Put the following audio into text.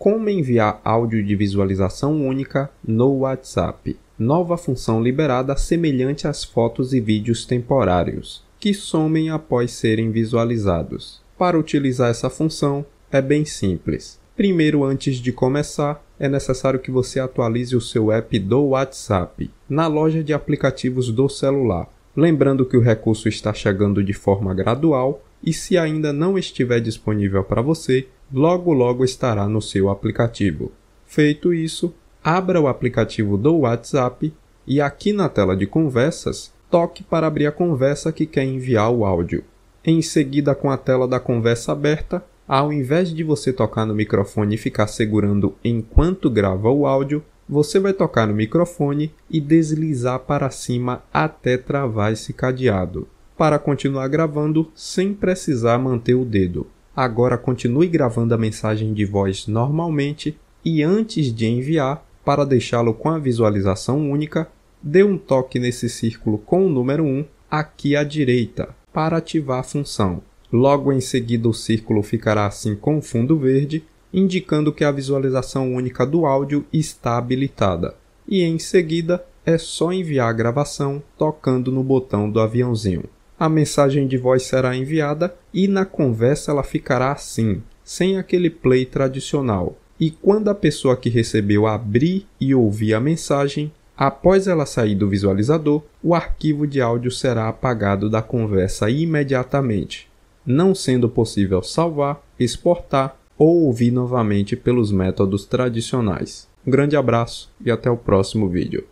Como enviar áudio de visualização única no WhatsApp? Nova função liberada semelhante às fotos e vídeos temporários, que somem após serem visualizados. Para utilizar essa função, é bem simples. Primeiro, antes de começar, é necessário que você atualize o seu app do WhatsApp na loja de aplicativos do celular. Lembrando que o recurso está chegando de forma gradual e, se ainda não estiver disponível para você, logo logo estará no seu aplicativo. Feito isso, abra o aplicativo do WhatsApp e aqui na tela de conversas, toque para abrir a conversa que quer enviar o áudio. Em seguida, com a tela da conversa aberta, ao invés de você tocar no microfone e ficar segurando enquanto grava o áudio, você vai tocar no microfone e deslizar para cima até travar esse cadeado, para continuar gravando sem precisar manter o dedo. Agora continue gravando a mensagem de voz normalmente e antes de enviar, para deixá-lo com a visualização única, dê um toque nesse círculo com o número 1 aqui à direita para ativar a função. Logo em seguida, o círculo ficará assim com fundo verde, indicando que a visualização única do áudio está habilitada. E em seguida, é só enviar a gravação tocando no botão do aviãozinho a mensagem de voz será enviada e na conversa ela ficará assim, sem aquele play tradicional. E quando a pessoa que recebeu abrir e ouvir a mensagem, após ela sair do visualizador, o arquivo de áudio será apagado da conversa imediatamente, não sendo possível salvar, exportar ou ouvir novamente pelos métodos tradicionais. Um grande abraço e até o próximo vídeo.